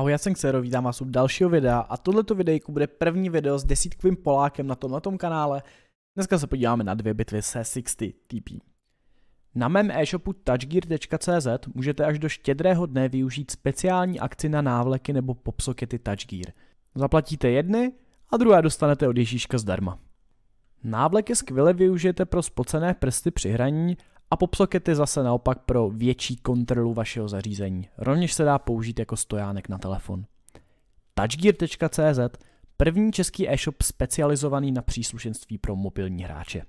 Ahoj, já jsem Xero, vítám vás u dalšího videa a tohleto videjku bude první video s desítkovým Polákem na tomto kanále. Dneska se podíváme na dvě bitvy se 60 TP. Na mém e-shopu touchgear.cz můžete až do štědrého dne využít speciální akci na návleky nebo popsokety Touchgear. Zaplatíte jedny a druhé dostanete od Ježíška zdarma. Návleky skvěle využijete pro spocené prsty při hraní a popsocket je zase naopak pro větší kontrolu vašeho zařízení. Rovněž se dá použít jako stojánek na telefon. Touchgear.cz První český e-shop specializovaný na příslušenství pro mobilní hráče.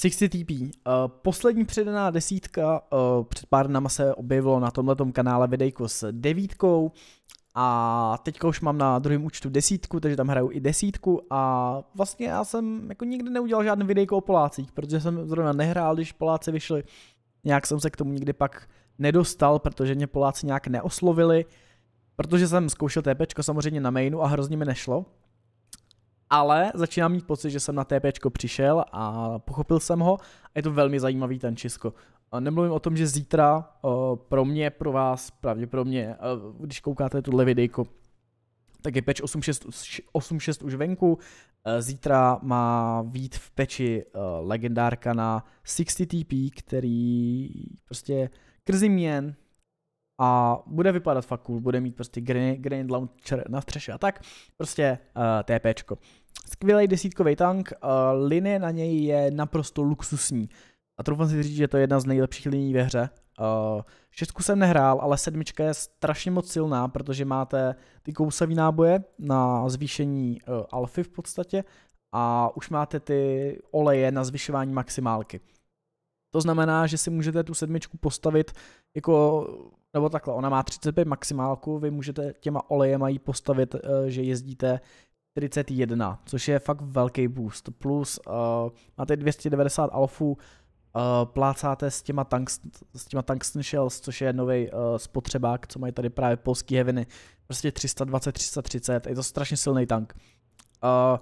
60TP. Eh, poslední předaná desítka eh, před pár dnama se objevilo na tomto kanále videjko s devítkou. A teďka už mám na druhém účtu desítku, takže tam hraju i desítku a vlastně já jsem jako nikdy neudělal žádný videjko o Polácích, protože jsem zrovna nehrál, když Poláci vyšli. Nějak jsem se k tomu nikdy pak nedostal, protože mě Poláci nějak neoslovili, protože jsem zkoušel TPčko samozřejmě na mainu a hrozně mi nešlo. Ale začínám mít pocit, že jsem na TPčko přišel a pochopil jsem ho a je to velmi zajímavý ten Čisko. Nemluvím o tom, že zítra eh, pro mě, pro vás, pravděpodobně, eh, když koukáte tuhle videjko, tak je patch 8.6 už venku. Eh, zítra má vít v peči legendárka na 60 TP, který prostě krzy měn a bude vypadat fakt cool, bude mít prostě Grenade Launcher na střeše a tak, prostě uh, TPčko. Skvělý desítkový tank, uh, linie na něj je naprosto luxusní a troufám si říct, že to je jedna z nejlepších liní ve hře. Uh, eh, šestku jsem nehrál, ale sedmička je strašně moc silná, protože máte ty kousavý náboje na zvýšení uh, alfy v podstatě a už máte ty oleje na zvyšování maximálky. To znamená, že si můžete tu sedmičku postavit jako, nebo takhle, ona má 35 maximálku, vy můžete těma olejema jí postavit, uh, že jezdíte 31, což je fakt velký boost. Plus uh, máte 290 alfů, Eh, plácáte s těma, tank s těma tungsten shells, což je nový uh, eh, spotřebák, co mají tady právě polský heviny. Prostě 320, 330, je to strašně silný tank. Uh,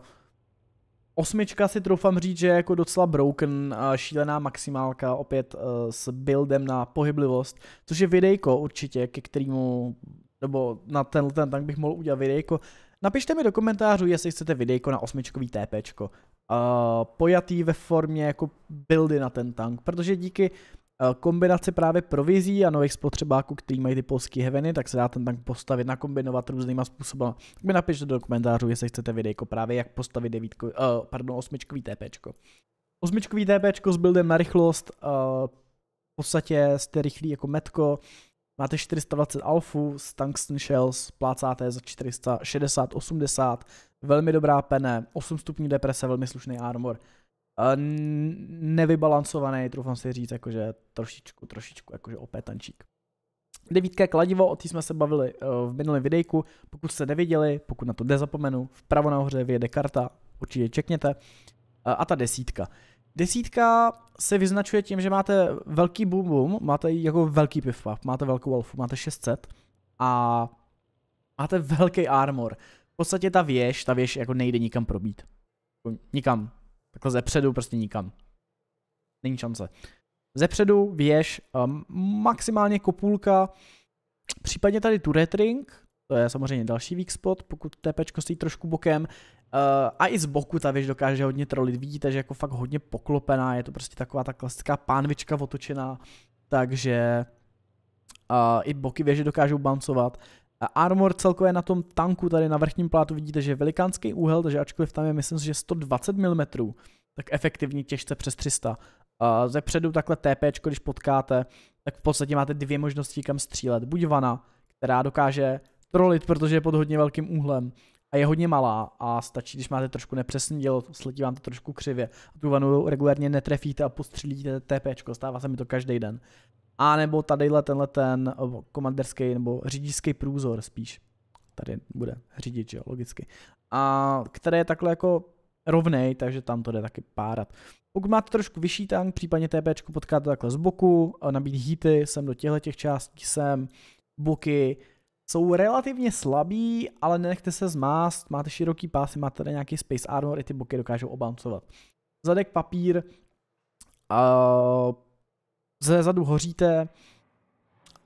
osmička si troufám říct, že je jako docela broken, uh, šílená maximálka, opět uh, s buildem na pohyblivost, což je videjko určitě, ke kterému, nebo na tenhle ten tank bych mohl udělat videjko. Napište mi do komentářů, jestli chcete videjko na osmičkový TPčko uh, pojatý ve formě jako buildy na ten tank, protože díky uh, kombinaci právě provizí a nových spotřebáků, který mají ty polské heaveny, tak se dá ten tank postavit, nakombinovat různýma způsoby. Tak mi napište do komentářů, jestli chcete videjko právě jak postavit devítko, uh, pardon, osmičkový TPčko. Osmičkový TPčko s buildem na rychlost, uh, v podstatě jste rychlí jako metko, Máte 420 alfu, z Tungsten Shells, plácáte za 460, 80, velmi dobrá pene, 8 stupňů deprese, velmi slušný armor. Eh, nevybalancovaný, troufám si říct, jakože trošičku, trošičku, jakože opět tančík. Devítka kladivo, o té jsme se bavili eh, v minulém videjku, pokud jste neviděli, pokud na to nezapomenu, vpravo nahoře vyjede karta, určitě čekněte. Eh, a ta desítka. Desítka se vyznačuje tím, že máte velký boom boom, máte jako velký pivpav, máte velkou alfu, máte 600 a máte velký armor. V podstatě ta věž, ta věž jako nejde nikam probít. Jako nikam. Takhle ze předu prostě nikam. Není šance. Ze předu věž, um, maximálně kopulka, případně tady turret ring, to je samozřejmě další weak spot, pokud TP stojí trošku bokem. Uh, a i z boku ta věž dokáže hodně trolit. Vidíte, že jako fakt hodně poklopená, je to prostě taková ta klasická pánvička otočená. Takže uh, i boky věže dokážou bouncovat. Eh, armor celkově na tom tanku tady na vrchním plátu vidíte, že je velikánský úhel, takže ačkoliv tam je myslím, že 120 mm, tak efektivní těžce přes 300. Uh, ze předu takhle TP, když potkáte, tak v podstatě máte dvě možnosti, kam střílet. Buď vana, která dokáže prolit, protože je pod hodně velkým úhlem a je hodně malá a stačí, když máte trošku nepřesný dělo, sletí vám to trošku křivě a tu vanu regulárně netrefíte a postřílíte TP, stává se mi to každý den. A nebo tadyhle tenhle ten komanderský nebo řidičský průzor spíš. Tady bude řidič, jo, logicky. A který je takhle jako rovnej, takže tam to jde taky párat. Pokud máte trošku vyšší tank, případně TP, potkáte takhle z boku, nabít hity, sem do těchto těch částí, sem, boky, jsou relativně slabí, ale nenechte se zmást, máte široký pás, máte tady nějaký space armor, i ty boky dokážou obouncovat. Zadek papír, uh, ze zadu hoříte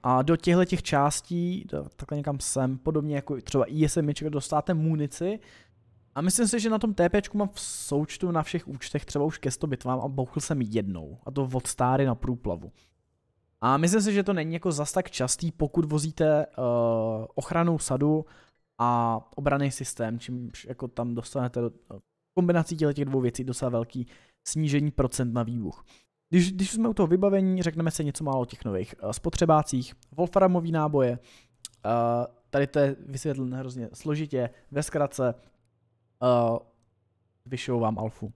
a do těchto těch částí, takhle někam sem, podobně jako třeba ISM, dostáte munici, a myslím si, že na tom TP mám v součtu na všech účtech třeba už ke 100 bitvám a bouchl jsem jednou. A to od stáry na průplavu. A myslím si, že to není jako zas tak častý, pokud vozíte uh, eh, ochranou sadu a obraný systém, čímž jako tam dostanete do, eh, kombinací těch dvou věcí docela velký snížení procent na výbuch. Když, když jsme u toho vybavení, řekneme se něco málo o těch nových uh, spotřebácích, Wolframový náboje, uh, tady to je vysvětlené hrozně složitě, ve zkratce uh, vyšou vám alfu.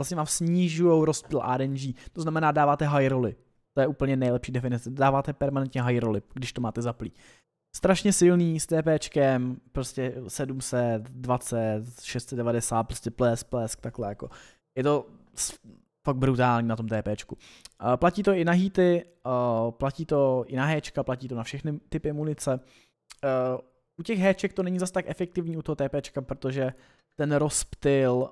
Vlastně vám snižují rozptyl RNG, to znamená dáváte high roly, to je úplně nejlepší definice. Dáváte permanentně high roly, když to máte zaplý. Strašně silný s TPčkem, prostě 720, 690, prostě plesk, plesk, takhle jako. Je to fakt brutální na tom TPčku. Uh, eh, platí to i na hity, uh, platí to i na Hčka, platí to na všechny typy munice. Uh, u těch Hček to není zas tak efektivní u toho TPčka, protože ten rozptyl,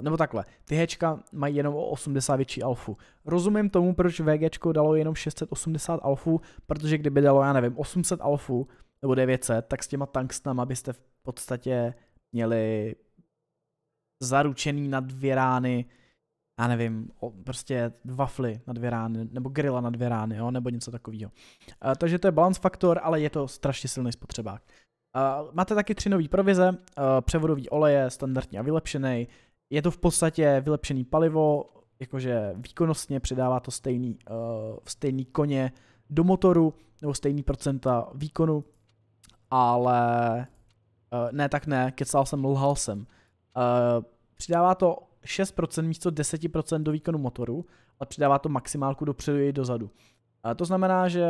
nebo takhle, ty hečka mají jenom o 80 větší alfu. Rozumím tomu, proč VGčko dalo jenom 680 alfu, protože kdyby dalo, já nevím, 800 alfu nebo 900, tak s těma tankstnama byste v podstatě měli zaručený na dvě rány, já nevím, prostě wafly na dvě rány, nebo grilla na dvě rány, jo, nebo něco takového. takže to je balance faktor, ale je to strašně silný spotřebák. Uh, máte taky tři nové provize, uh, převodový oleje, standardní a vylepšený. Je to v podstatě vylepšený palivo, jakože výkonnostně předává to stejný, uh, stejný koně do motoru, nebo stejný procenta výkonu, ale uh, ne tak ne, kecal jsem, lhal jsem. Uh, přidává to 6% místo 10% do výkonu motoru, ale přidává to maximálku dopředu i dozadu. Uh, to znamená, že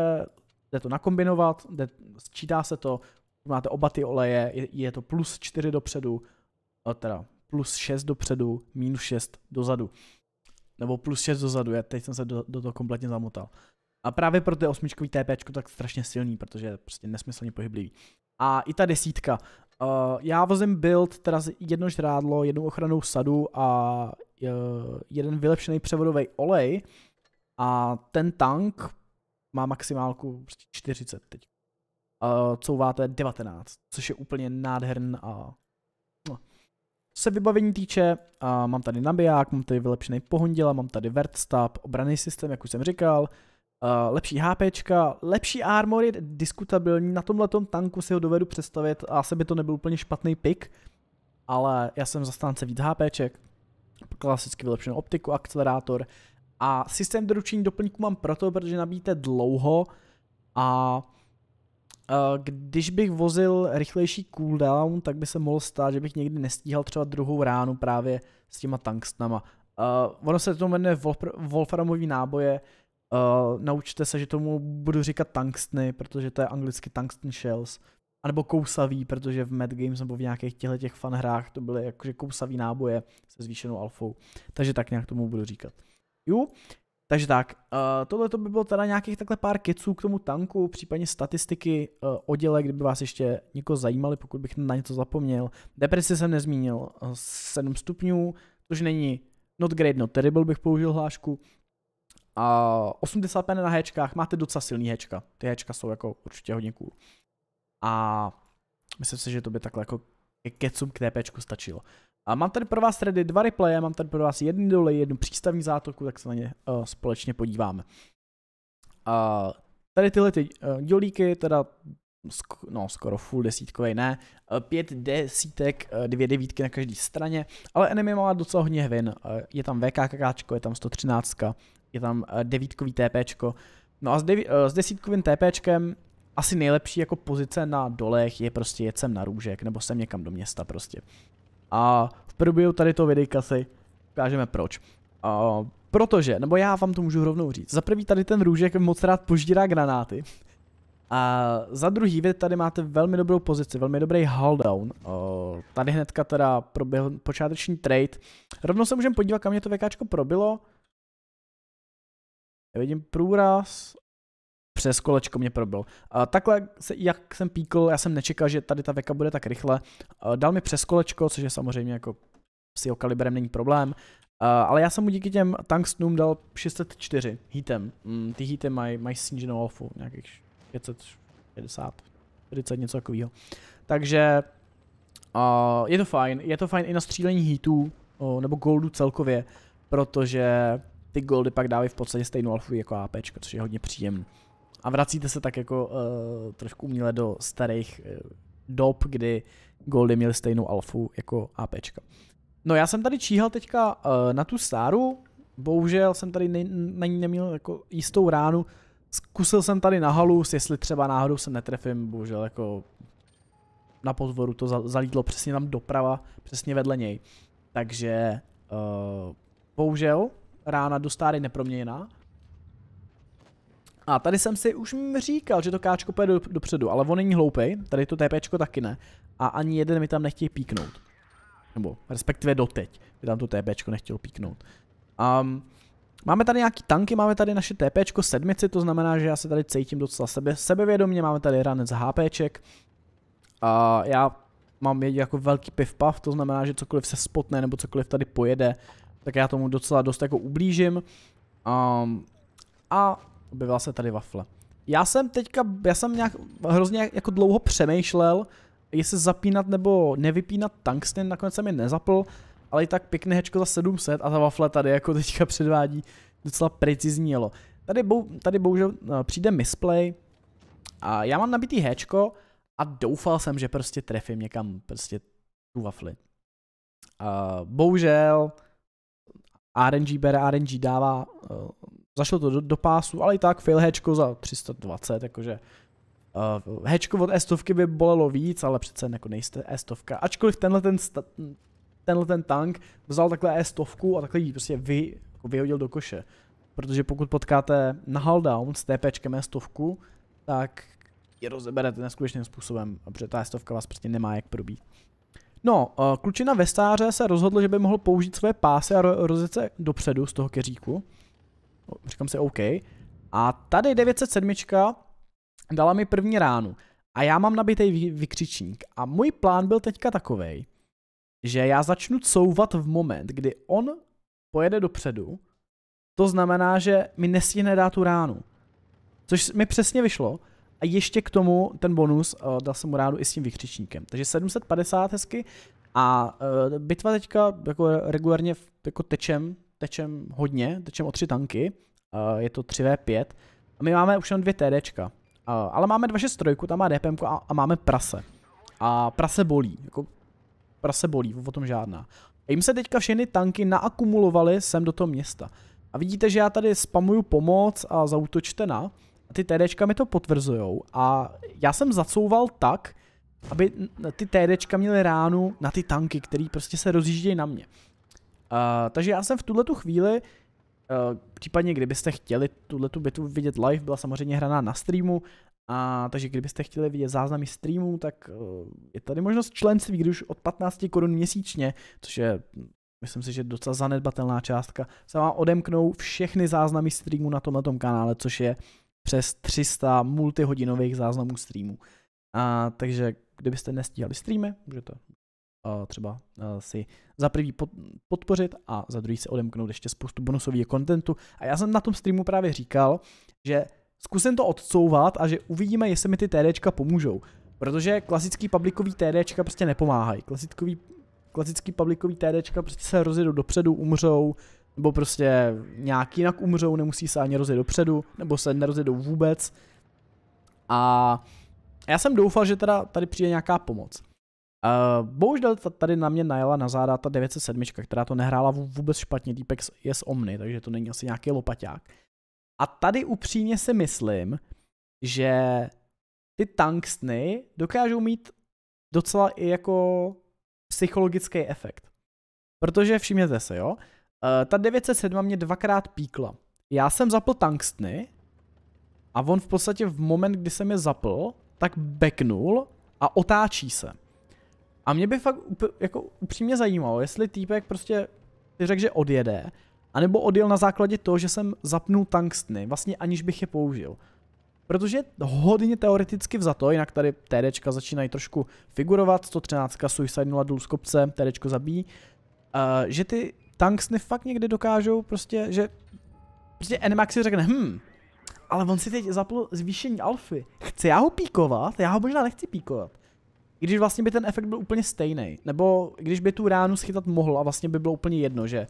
jde to nakombinovat, jde, sčítá se to, máte oba ty oleje, je, je to plus 4 dopředu, eh, teda plus 6 dopředu, minus 6 dozadu. Nebo plus 6 dozadu, já teď jsem se do, do toho kompletně zamotal. A právě pro ty osmičkový TP tak strašně silný, protože je prostě nesmyslně pohyblivý. A i ta desítka. Uh, já vozím build, teda jedno žrádlo, jednu ochranou sadu a uh, jeden vylepšený převodový olej. A ten tank má maximálku 40 prostě teď uh, couváte 19, což je úplně nádherný a no. se vybavení týče, uh, mám tady nabiják, mám tady vylepšený pohondila, mám tady vertstab, obraný systém, jak už jsem říkal, Uh, lepší HP, lepší armor je diskutabilní, na tomhle tanku si ho dovedu představit a asi by to nebyl úplně špatný pick, ale já jsem zastánce víc HP, klasicky vylepšenou optiku, akcelerátor a systém doručení doplňku mám proto, protože nabíjíte dlouho a Eh, když bych vozil rychlejší cooldown, tak by se mohl stát, že bych někdy nestíhal třeba druhou ránu právě s těma tankstnama. Uh, ono se to jmenuje Wolf, Wolframový náboje, uh, naučte se, že tomu budu říkat tungstny, protože to je anglicky tungsten shells, nebo kousavý, protože v Mad Games nebo v nějakých těchto těch fan hrách to byly jakože kousavý náboje se zvýšenou alfou, takže tak nějak tomu budu říkat. Jo, takže tak, uh, tohle to by bylo teda nějakých takhle pár keců k tomu tanku, případně statistiky uh, kdyby vás ještě někoho zajímali, pokud bych na něco zapomněl. Depresi jsem nezmínil, uh, eh, 7 stupňů, což není not great, not terrible bych použil hlášku. A uh, 80 pen na hečkách, máte docela silný hečka, ty hečka jsou jako určitě hodně cool. A myslím si, že to by takhle jako ke kecům k TPčku stačilo. A mám tady pro vás tedy dva replaye, mám tady pro vás jednu dole, jednu přístavní zátoku, tak se na ně uh, společně podíváme. Uh, tady tyhle ty uh, dělíky, teda sk- no, skoro full desítkovej ne, uh, pět desítek, uh, dvě devítky na každé straně, ale enemy má docela hodně hvin, uh, je tam VKKK, je tam 113, je tam uh, devítkový TPčko, no a s, devi- uh, s desítkovým TPčkem asi nejlepší jako pozice na dolech je prostě jet sem na růžek nebo sem někam do města prostě. A v průběhu tady toho videjka si ukážeme proč. A protože, nebo já vám to můžu rovnou říct. Za prvý tady ten růžek moc rád požírá granáty. A za druhý, vy tady máte velmi dobrou pozici, velmi dobrý hull down. tady hnedka teda proběhl počáteční trade. Rovnou se můžeme podívat, kam mě to VKčko probilo. Já vidím průraz přes kolečko mě probil. A takhle, se, jak jsem píkl, já jsem nečekal, že tady ta veka bude tak rychle. A dal mi přes kolečko, což je samozřejmě jako s jeho kalibrem není problém. ale já jsem mu díky těm tankstnům dal 604 hitem. Mm, ty hity mají maj sníženou alfu, nějakých 560, 40 něco takového. Takže je to fajn, je to fajn i na střílení hitů, nebo goldu celkově, protože ty goldy pak dávají v podstatě stejnou alfu jako AP, což je hodně příjemné a vracíte se tak jako uh, trošku uměle do starých uh, dob, kdy Goldy měl stejnou alfu jako APčka. No já jsem tady číhal teďka uh, na tu stáru, bohužel jsem tady ne, na ní neměl jako jistou ránu, zkusil jsem tady na halus, jestli třeba náhodou se netrefím, bohužel jako na pozvoru to za, zalítlo přesně tam doprava, přesně vedle něj. Takže uh, bohužel rána do stáry neproměněná, a tady jsem si už říkal, že to káčko půjde do, dopředu, ale on není hloupej, tady to TPčko taky ne. A ani jeden mi tam nechtěl píknout. Nebo respektive doteď by tam to TPčko nechtěl píknout. Um, máme tady nějaký tanky, máme tady naše TPčko sedmici, to znamená, že já se tady cítím docela sebe, sebevědomě, máme tady ranec HPček. A uh, já mám jako velký pivpav, to znamená, že cokoliv se spotne nebo cokoliv tady pojede, tak já tomu docela dost jako ublížím. Um, a Objevila se tady wafle. Já jsem teďka, já jsem nějak hrozně jako dlouho přemýšlel, jestli zapínat nebo nevypínat tungsten, nakonec jsem je nezapl, ale i tak pěkné hečko za 700 a ta wafle tady jako teďka předvádí docela precizní jelo. Tady, bou, tady bohužel eh, přijde misplay a já mám nabitý hečko a doufal jsem, že prostě trefím někam prostě tu wafli. Uh, eh, bohužel RNG bere, RNG dává uh, Zašlo to do, do pásu, ale i tak fail hečko za 320, jakože uh, eh, hečko od estovky by bolelo víc, ale přece jako nejste estovka. Ačkoliv tenhle ten, tenhle ten tank vzal takhle estovku a takhle ji prostě vy, jako vyhodil do koše. Protože pokud potkáte na Halldown s TPčkem estovku, tak je rozeberete neskutečným způsobem, protože ta estovka vás prostě nemá jak probít. No, eh, klučina Vestáře se rozhodl, že by mohl použít své pásy a rozjet se dopředu z toho keříku. Říkám si OK. A tady 907 dala mi první ránu. A já mám nabitý vykřičník. A můj plán byl teďka takový, že já začnu couvat v moment, kdy on pojede dopředu. To znamená, že mi nestihne dát tu ránu. Což mi přesně vyšlo. A ještě k tomu ten bonus, eh, dal jsem mu ránu i s tím vykřičníkem. Takže 750 hezky. A uh, bitva teďka jako regulárně jako tečem tečem hodně, tečem o tři tanky, je to 3v5. A my máme už jen dvě TDčka, ale máme 263, tam má DPM a, a máme prase. A prase bolí, jako prase bolí, o tom žádná. A jim se teďka všechny tanky naakumulovaly sem do toho města. A vidíte, že já tady spamuju pomoc a zautočte na. A ty TDčka mi to potvrzujou. A já jsem zacouval tak, aby ty TDčka měly ránu na ty tanky, které prostě se rozjíždějí na mě takže já jsem v tuhle chvíli, uh, případně kdybyste chtěli tuhle bitvu vidět live, byla samozřejmě hraná na streamu, a takže kdybyste chtěli vidět záznamy streamů, tak uh, je tady možnost členství, když od 15 korun měsíčně, což je myslím si, že docela zanedbatelná částka, se vám odemknou všechny záznamy streamů na tom kanále, což je přes 300 multihodinových záznamů streamů. A, takže kdybyste nestíhali streamy, můžete Eh, třeba eh, si za prvý podpořit a za druhý se odemknout ještě spoustu bonusového kontentu. A já jsem na tom streamu právě říkal, že zkusím to odsouvat a že uvidíme, jestli mi ty TDčka pomůžou. Protože klasický publikový TDčka prostě nepomáhají. Klasický, klasický publikový TDčka prostě se rozjedou dopředu, umřou, nebo prostě nějak jinak umřou, nemusí se ani rozjet dopředu, nebo se nerozjedou vůbec. A já jsem doufal, že teda tady přijde nějaká pomoc. Uh, bohužel tady na mě najela na záda ta 907, která to nehrála vůbec špatně, týpek je z Omny, takže to není asi nějaký lopaťák. A tady upřímně si myslím, že ty tankstny dokážou mít docela i jako psychologický efekt. Protože všimněte se, jo, uh, ta 907 mě dvakrát píkla. Já jsem zapl tankstny a on v podstatě v moment, kdy jsem je zapl, tak beknul a otáčí se. A mě by fakt jako upřímně zajímalo, jestli týpek prostě si řekl, že odjede, anebo odjel na základě toho, že jsem zapnul tungstny, vlastně aniž bych je použil. Protože hodně teoreticky vzato, jinak tady TDčka začínají trošku figurovat, 113 Suicide 0 důl z kopce, TDčko zabíjí, uh, že ty tanksny fakt někdy dokážou prostě, že prostě Enemax si řekne, hm, ale on si teď zapl zvýšení alfy, chci já ho píkovat, já ho možná nechci píkovat. I když vlastně by ten efekt byl úplně stejný, nebo když by tu ránu schytat mohl a vlastně by bylo úplně jedno, že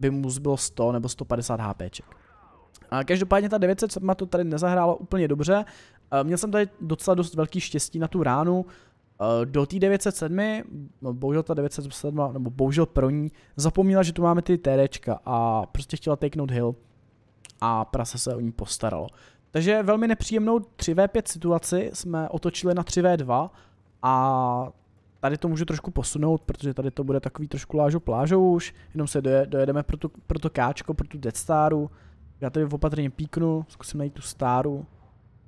by mu zbylo 100 nebo 150 HPček. A každopádně ta 900 ma to tady nezahrála úplně dobře. Eh, měl jsem tady docela dost velký štěstí na tu ránu. Eh, do té 907, no, bohužel ta 907, nebo bohužel pro ní, zapomněla, že tu máme ty TDčka a prostě chtěla takenout hill a prase se o ní postaralo. Takže velmi nepříjemnou 3v5 situaci jsme otočili na 3v2 a tady to můžu trošku posunout, protože tady to bude takový trošku lážo plážou už, jenom se doje, dojedeme pro, tu, pro to káčko, pro tu Death Staru. Já tady opatrně píknu, zkusím najít tu stáru.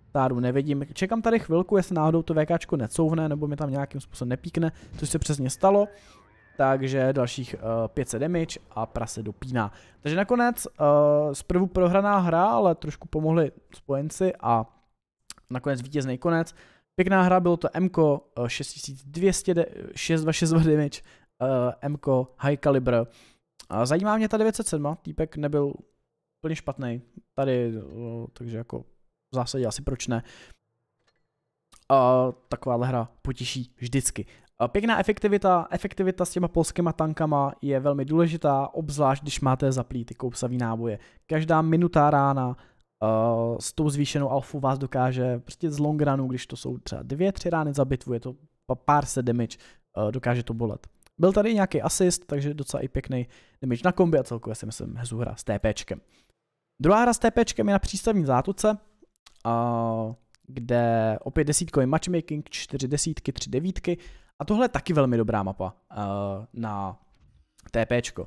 Stáru nevidím, čekám tady chvilku, jestli náhodou to VKčko necouvne, nebo mi tam nějakým způsobem nepíkne, což se přesně stalo. Takže dalších uh, eh, 500 damage a prase dopíná. Takže nakonec uh, zprvu prohraná hra, ale trošku pomohli spojenci a nakonec vítězný konec. Pěkná hra, bylo to MK 6200, 6262 damage, MK High Caliber. zajímá mě ta 907, týpek nebyl úplně špatný tady, eh, takže jako v zásadě asi proč ne. A takováhle hra potěší vždycky. pěkná efektivita, efektivita s těma polskýma tankama je velmi důležitá, obzvlášť když máte zaplý ty kousavý náboje. Každá minutá rána Eh, s tou zvýšenou alfu vás dokáže prostě z long runu, když to jsou třeba dvě, tři rány za bitvu, je to pár se damage, uh, dokáže to bolet. Byl tady nějaký assist, takže docela i pěkný damage na kombi a celkově si myslím hezu hra s TPčkem. Druhá hra s TPčkem je na přístavní zátuce, uh, kde opět desítkový matchmaking, čtyři desítky, tři devítky a tohle je taky velmi dobrá mapa uh, na TPčko.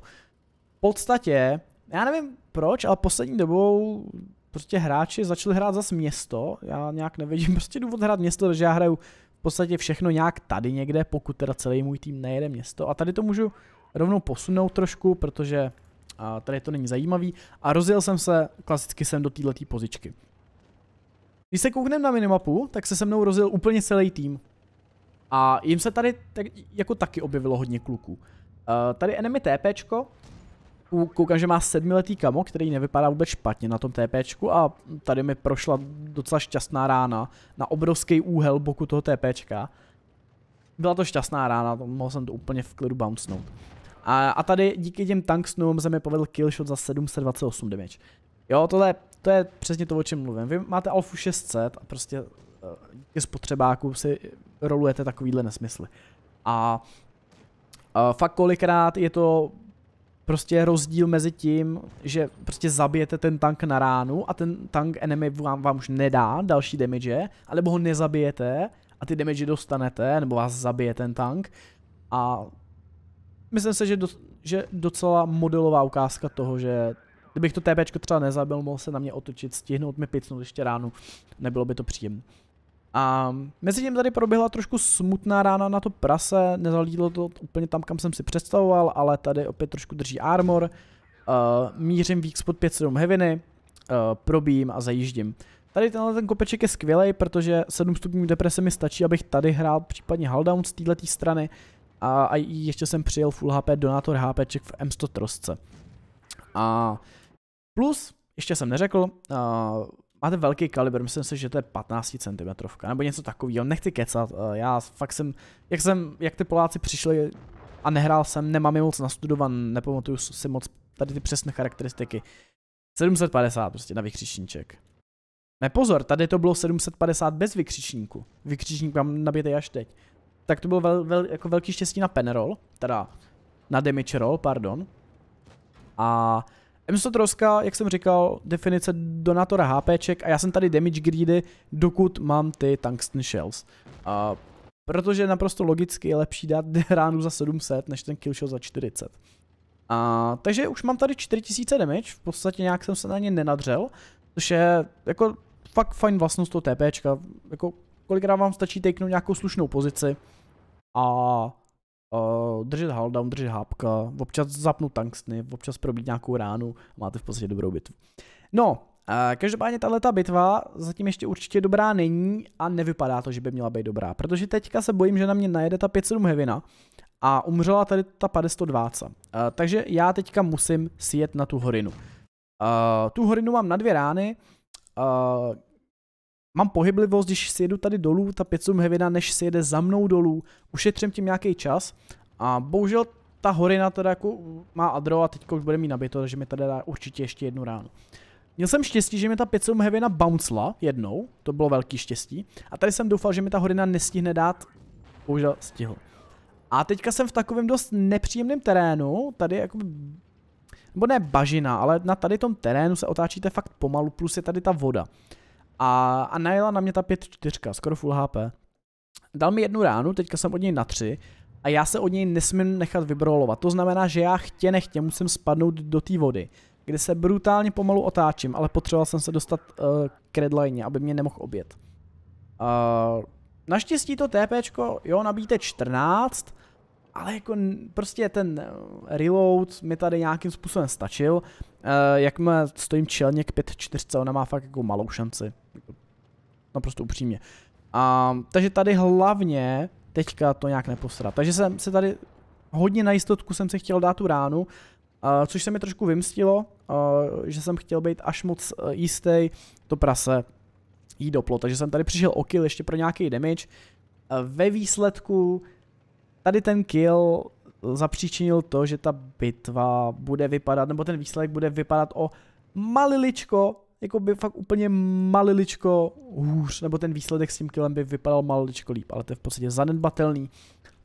V podstatě, já nevím proč, ale poslední dobou prostě hráči začali hrát zase město, já nějak nevidím prostě důvod hrát město, že já hraju v podstatě všechno nějak tady někde, pokud teda celý můj tým nejede město a tady to můžu rovnou posunout trošku, protože a tady to není zajímavý a rozjel jsem se klasicky sem do této pozičky. Když se koukneme na minimapu, tak se se mnou rozjel úplně celý tým. A jim se tady tak, jako taky objevilo hodně kluků. Uh, tady enemy TPčko, Koukám, že má sedmiletý kamo, který nevypadá vůbec špatně na tom TPčku a tady mi prošla docela šťastná rána na obrovský úhel boku toho TPčka. Byla to šťastná rána, mohl jsem to úplně v klidu bouncnout. A, a tady díky těm tank snowům se mi povedl killshot za 728 damage. Jo, tohle, to je přesně to, o čem mluvím. Vy máte alfu 600 a prostě díky eh, spotřebáku si rolujete takovýhle nesmysly. A, a eh, fakt kolikrát je to prostě rozdíl mezi tím, že prostě zabijete ten tank na ránu a ten tank enemy vám, vám už nedá další damage, alebo ho nezabijete a ty damage dostanete, nebo vás zabije ten tank a myslím se, že, do, že docela modelová ukázka toho, že kdybych to TPčko třeba nezabil, mohl se na mě otočit, stihnout mi picnout ještě ránu, nebylo by to příjemné. A mezi tím tady proběhla trošku smutná rána na to prase, nezalídlo to úplně tam, kam jsem si představoval, ale tady opět trošku drží armor. Uh, mířím vík spod 5-7 heaviny, uh, eh, probím a zajíždím. Tady tenhle ten kopeček je skvělý, protože 7 stupňů deprese mi stačí, abych tady hrál případně Halldown z této strany a, a ještě jsem přijel full HP donátor HPček v M100 trosce. A plus, ještě jsem neřekl, uh, máte velký kalibr, myslím si, že to je 15 cm, nebo něco takového, nechci kecat, eh, já fakt jsem, jak jsem, jak ty Poláci přišli a nehrál jsem, nemám je moc nastudovan, nepamatuju si moc tady ty přesné charakteristiky. 750 prostě na vykřičníček. pozor, tady to bylo 750 bez vykřičníku. Vykřičník mám nabitý až teď. Tak to bylo vel, vel, jako velký štěstí na penroll, teda na damage roll, pardon. A Emerson Troska, jak jsem říkal, definice donátora HPček a já jsem tady damage greedy, dokud mám ty tungsten shells. A protože naprosto logicky je lepší dát ránu za 700 než ten killshot za 40. A, takže už mám tady 4000 damage, v podstatě nějak jsem se na ně nenadřel, což je jako fakt fajn vlastnost toho TPčka, jako kolikrát vám stačí takenou nějakou slušnou pozici a uh, držet haldown, držet hápka, občas zapnout tanksny, občas probít nějakou ránu a máte v podstatě dobrou bitvu. No, uh, každopádně tahle bitva zatím ještě určitě dobrá není a nevypadá to, že by měla být dobrá, protože teďka se bojím, že na mě najede ta 5-7 hevina a umřela tady ta 520. Uh, eh, takže já teďka musím sjet na tu horinu. Uh, tu horinu mám na dvě rány, uh, Mám pohyblivost, když si jedu tady dolů, ta 500 hevina, než si jede za mnou dolů, ušetřím tím nějaký čas a bohužel ta horina teda jako má adro a teďka už bude mít nabito, takže mi tady dá určitě ještě jednu ránu. Měl jsem štěstí, že mi ta 500 hevina bouncela jednou, to bylo velký štěstí. A tady jsem doufal, že mi ta horina nestihne dát, bohužel stihl. A teďka jsem v takovém dost nepříjemném terénu, tady jako nebo ne bažina, ale na tady tom terénu se otáčíte fakt pomalu, plus je tady ta voda. A, a najela na mě ta 5-4, skoro full HP. Dal mi jednu ránu, teďka jsem od něj na 3 a já se od něj nesmím nechat vybrolovat. To znamená, že já chtě nechtě musím spadnout do té vody, kde se brutálně pomalu otáčím, ale potřeboval jsem se dostat uh, k redline, aby mě nemohl obět. Uh, naštěstí to TPčko, jo, nabíte 14, ale jako prostě ten eh, reload mi tady nějakým způsobem stačil. Uh, eh, jak mě stojím čelně k 5.4, ona má fakt jako malou šanci. No prostě upřímně. A, takže tady hlavně teďka to nějak neposrat. Takže jsem se tady hodně na jistotku jsem si chtěl dát tu ránu, Uh, což se mi trošku vymstilo, uh, že jsem chtěl být až moc uh, jistý to prase jí doplo, takže jsem tady přišel o kill ještě pro nějaký damage. Uh, ve výsledku tady ten kill zapříčinil to, že ta bitva bude vypadat, nebo ten výsledek bude vypadat o maliličko, jako by fakt úplně maliličko hůř, nebo ten výsledek s tím killem by vypadal maliličko líp, ale to je v podstatě zanedbatelný.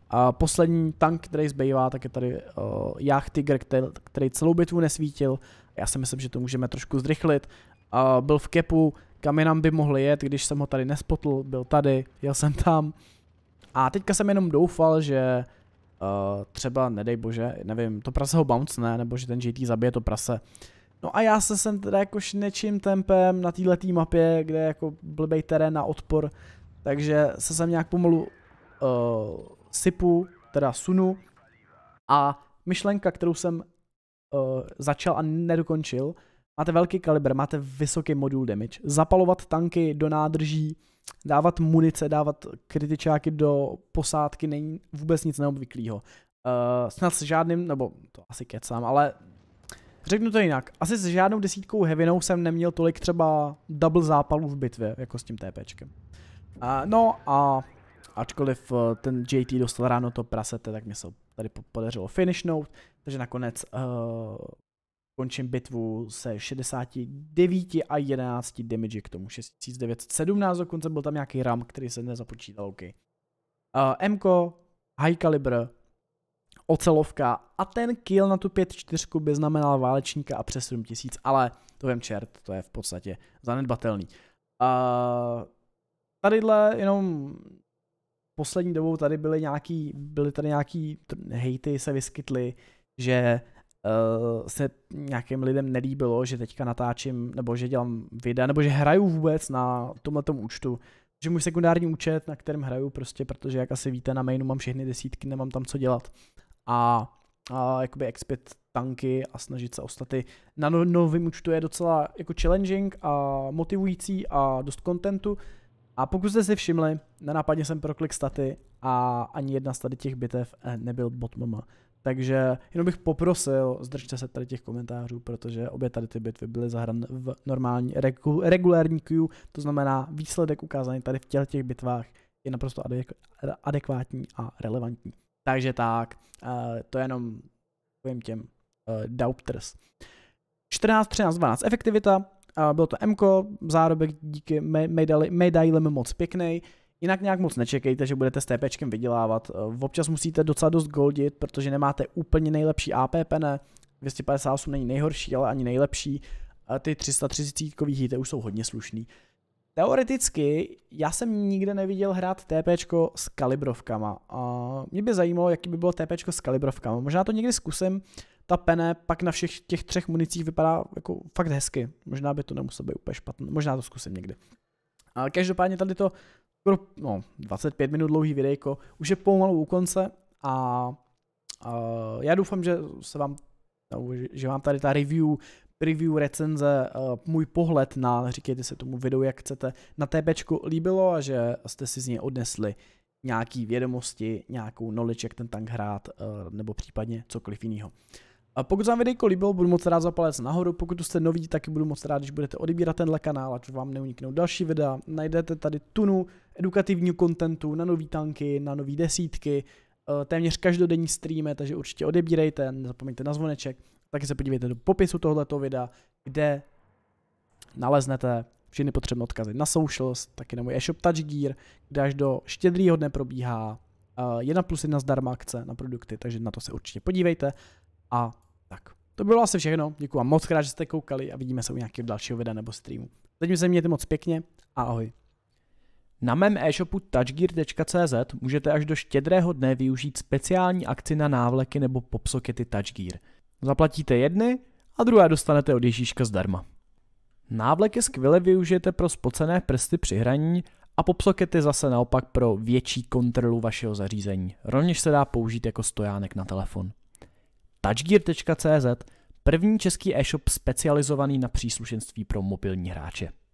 A poslední tank, který zbývá, tak je tady uh, Jach Tiger, který, který celou bitvu nesvítil. Já si myslím, že to můžeme trošku zrychlit. Uh, byl v kepu, kam jinam by mohl jet, když jsem ho tady nespotl, byl tady, jel jsem tam. A teďka jsem jenom doufal, že uh, třeba, nedej bože, nevím, to prase ho ne, nebo že ten JT zabije to prase. No a já se sem teda jakož nečím tempem na této mapě, kde je jako blbej terén na odpor, takže se sem nějak pomalu uh, sypu, teda sunu a myšlenka, kterou jsem uh, začal a nedokončil, máte velký kaliber, máte vysoký modul damage, zapalovat tanky do nádrží, dávat munice, dávat kritičáky do posádky není vůbec nic neobvyklého. Uh, eh, snad s žádným, nebo to asi kecám, ale řeknu to jinak. Asi s žádnou desítkou hevinou jsem neměl tolik třeba double zápalů v bitvě, jako s tím TPčkem. Uh, eh, no a ačkoliv uh, ten JT dostal ráno to prasete, tak mě se tady podařilo finishnout, takže nakonec Končím bitvu se 69 a 11 damage k tomu 6917, dokonce byl tam nějaký ram, který se nezapočítal, OK. Uh, Mko, high caliber, ocelovka a ten kill na tu 5-4 by znamenal válečníka a přes 7000, ale to vím čert, to je v podstatě zanedbatelný. Uh, tadyhle jenom poslední dobou tady byly nějaký, byly tady nějaký hejty se vyskytly, že uh, se nějakým lidem nelíbilo, že teďka natáčím, nebo že dělám videa, nebo že hraju vůbec na tomto účtu. Že můj sekundární účet, na kterém hraju prostě, protože jak asi víte, na mainu mám všechny desítky, nemám tam co dělat. A, a jakoby expit tanky a snažit se ostaty. Na no, novém účtu je docela jako challenging a motivující a dost kontentu. A pokud jste si všimli, nenápadně jsem proklik staty a ani jedna z tady těch bitev eh, nebyl bot mama. Takže jenom bych poprosil, zdržte se tady těch komentářů, protože obě tady ty bitvy byly zahran v normální regu, regulární queue, to znamená výsledek ukázaný tady v těch, těch bitvách je naprosto adek- adekvátní a relevantní. Takže tak, eh, to je jenom povím těm uh, doubters. 14, 13, 12 efektivita, eh, bylo to MK, zárobek díky medailem moc pěkný. Jinak nějak moc nečekejte, že budete s TPčkem vydělávat. Eh, občas musíte docela dost goldit, protože nemáte úplně nejlepší AP pene. 258 není nejhorší, ale ani nejlepší. Ty 330 hity už jsou hodně slušný. Teoreticky, já jsem nikde neviděl hrát TPčko s kalibrovkama. A mě by zajímalo, jaký by bylo TPčko s kalibrovkama. Možná to někdy zkusím. Ta pene pak na všech těch třech municích vypadá jako fakt hezky. Možná by to nemuselo být úplně špatné. Možná to zkusím někdy. Ale každopádně tady to no, 25 minut dlouhý videjko, už je pomalu u konce a a já doufám, že se vám, no, že vám tady ta review, preview recenze, uh, můj pohled na, říkejte se tomu videu, jak chcete, na TPčku líbilo a že jste si z něj odnesli nějaký vědomosti, nějakou knowledge, jak ten tank hrát, uh, nebo případně cokoliv jiného. A pokud se vám videjko líbilo, budu moc rád za palec nahoru, pokud jste noví, taky budu moc rád, když budete odebírat tenhle kanál, ať vám neuniknou další videa. Najdete tady tunu edukativního kontentu, na nový tanky, na nový desítky, eh, téměř každodenní streamy, takže určitě odebírejte, nezapomeňte na zvoneček, taky se podívejte do popisu tohoto videa, kde naleznete všechny potřebné odkazy na socials, taky na můj e-shop Touch Gear, kde až do štědrýho dne probíhá 1 eh, plus 1 zdarma akce na produkty, takže na to se určitě podívejte a tak. To bylo asi všechno, děkuji vám moc krát, že jste koukali a vidíme se u nějakého dalšího videa nebo streamu. Zatím se mějte moc pěkně a ahoj. Na mém e-shopu touchgear.cz můžete až do štědrého dne využít speciální akci na návleky nebo popsokety Touchgear. Zaplatíte jedny a druhé dostanete od Ježíška zdarma. Návleky skvěle využijete pro spocené prsty při hraní a popsokety zase naopak pro větší kontrolu vašeho zařízení. Rovněž se dá použít jako stojánek na telefon. Touchgear.cz První český e-shop specializovaný na příslušenství pro mobilní hráče.